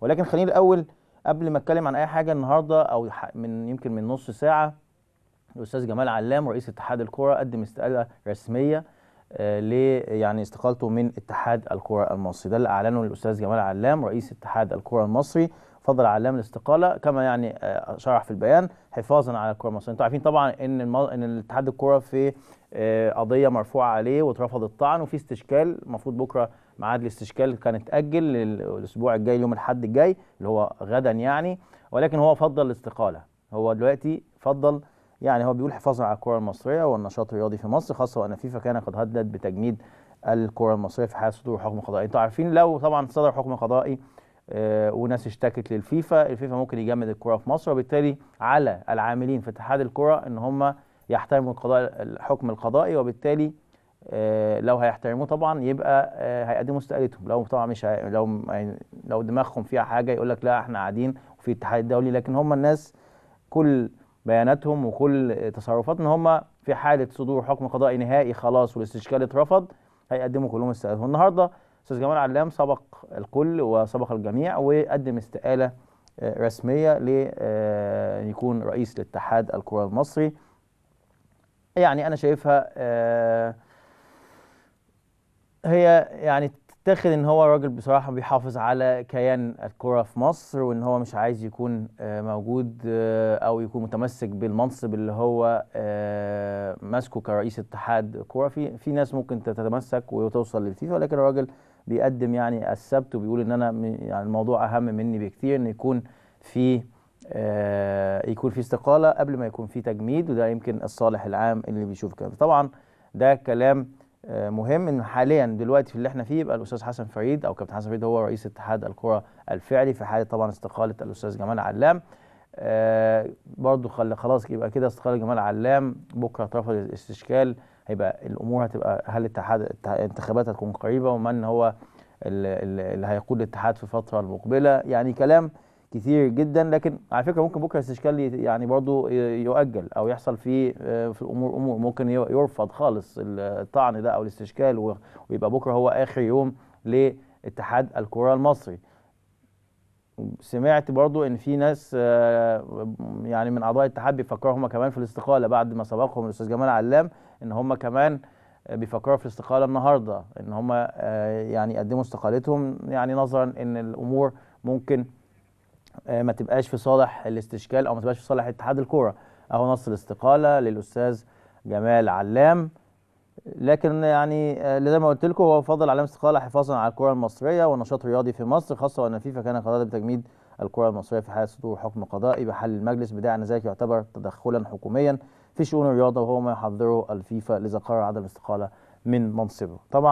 ولكن خليني الاول قبل ما اتكلم عن اي حاجه النهارده او من يمكن من نص ساعه الاستاذ جمال علام رئيس اتحاد الكره قدم استقاله رسميه آه، ل يعني استقالته من اتحاد الكره المصري ده اللي اعلنه الاستاذ جمال علام رئيس اتحاد الكره المصري فضل علام الاستقاله كما يعني آه، شرح في البيان حفاظا على الكره المصريه انتوا عارفين طبعا ان ان اتحاد الكره في آه، قضيه مرفوعه عليه واترفض الطعن وفي استشكال المفروض بكره ميعاد الاستشكال كان اتاجل للاسبوع الجاي يوم الاحد الجاي اللي هو غدا يعني ولكن هو فضل الاستقاله هو دلوقتي فضل يعني هو بيقول حفاظا على الكره المصريه والنشاط الرياضي في مصر خاصه وان فيفا كان قد هدد بتجميد الكره المصريه في حال صدور حكم قضائي انتوا عارفين لو طبعا صدر حكم قضائي آه وناس اشتكت للفيفا الفيفا ممكن يجمد الكره في مصر وبالتالي على العاملين في اتحاد الكره ان هم يحترموا القضاء الحكم القضائي وبالتالي آه لو هيحترموه طبعا يبقى آه هيقدموا استقالتهم لو طبعا مش هي... لو يعني لو دماغهم فيها حاجه يقول لك لا احنا قاعدين وفي اتحاد دولي لكن هم الناس كل بياناتهم وكل تصرفاتهم هم في حاله صدور حكم قضائي نهائي خلاص والاستشكال اترفض هيقدموا كلهم استقالتهم النهارده استاذ جمال علام سبق الكل وسبق الجميع وقدم استقاله آه، رسميه ل آه، يكون رئيس لاتحاد الكره المصري يعني انا شايفها آه، هي يعني اعتقد ان هو راجل بصراحه بيحافظ على كيان الكره في مصر وان هو مش عايز يكون آه، موجود آه، او يكون متمسك بالمنصب اللي هو آه، ماسكه كرئيس اتحاد كره في في ناس ممكن تتمسك وتوصل للفيفا ولكن الراجل بيقدم يعني السبت وبيقول ان انا يعني الموضوع اهم مني بكتير ان يكون في يكون في استقاله قبل ما يكون في تجميد وده يمكن الصالح العام اللي بيشوف كده طبعا ده كلام آه، مهم ان حاليا دلوقتي في اللي احنا فيه يبقى الاستاذ حسن فريد او كابتن حسن فريد هو رئيس اتحاد الكره الفعلي في حاله طبعا استقاله الاستاذ جمال علام آه، برده خلاص يبقى كده استقاله جمال علام بكره اترفض الاستشكال هيبقى الامور هتبقى هل الاتحاد الانتخابات هتكون قريبه ومن هو اللي هيقود الاتحاد في الفتره المقبله يعني كلام كتير جدا لكن على فكره ممكن بكره الاستشكال يعني برضه يؤجل او يحصل فيه آه، في الامور امور ممكن يرفض خالص الطعن ده او الاستشكال ويبقى بكره هو اخر يوم لاتحاد الكره المصري سمعت برضو ان في ناس آه، يعني من اعضاء الاتحاد بيفكروا هم كمان في الاستقاله بعد ما سبقهم الاستاذ جمال علام ان هم كمان آه، بيفكروا في الاستقاله النهارده ان هم يعني يقدموا استقالتهم يعني نظرا ان الامور ممكن آه، ما تبقاش في صالح الاستشكال او ما تبقاش في صالح اتحاد الكوره اهو نص الاستقاله للاستاذ جمال علام لكن يعني آه، زي ما قلت لكم هو فضل علام استقاله حفاظا على الكره المصريه والنشاط الرياضي في مصر خاصه وان فيفا كان قرار بتجميد الكره المصريه في حاله صدور حكم قضائي بحل المجلس بدعا ان ذلك يعتبر تدخلا حكوميا في شؤون الرياضه وهو ما يحضره الفيفا لذا قرر عدم الاستقاله من منصبه طبعا